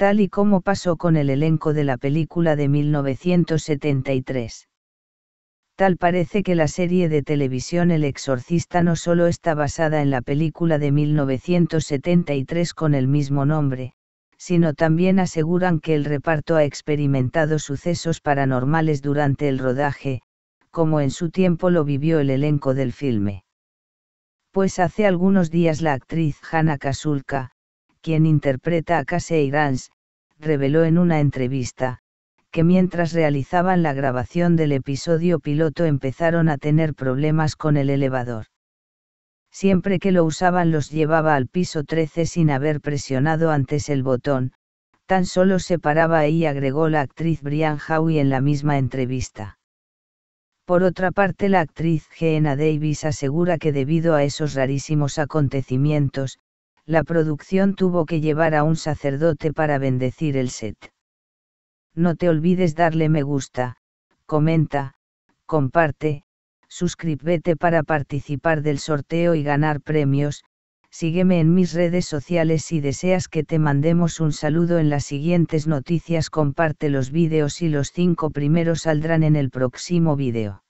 tal y como pasó con el elenco de la película de 1973. Tal parece que la serie de televisión El Exorcista no solo está basada en la película de 1973 con el mismo nombre, sino también aseguran que el reparto ha experimentado sucesos paranormales durante el rodaje, como en su tiempo lo vivió el elenco del filme. Pues hace algunos días la actriz Hannah Kasulka, quien interpreta a Casey Rans, reveló en una entrevista, que mientras realizaban la grabación del episodio piloto empezaron a tener problemas con el elevador. Siempre que lo usaban los llevaba al piso 13 sin haber presionado antes el botón, tan solo se paraba ahí agregó la actriz Brian Howey en la misma entrevista. Por otra parte, la actriz Geena Davis asegura que debido a esos rarísimos acontecimientos, la producción tuvo que llevar a un sacerdote para bendecir el set. No te olvides darle me gusta, comenta, comparte, suscríbete para participar del sorteo y ganar premios, sígueme en mis redes sociales si deseas que te mandemos un saludo en las siguientes noticias comparte los vídeos y los cinco primeros saldrán en el próximo vídeo.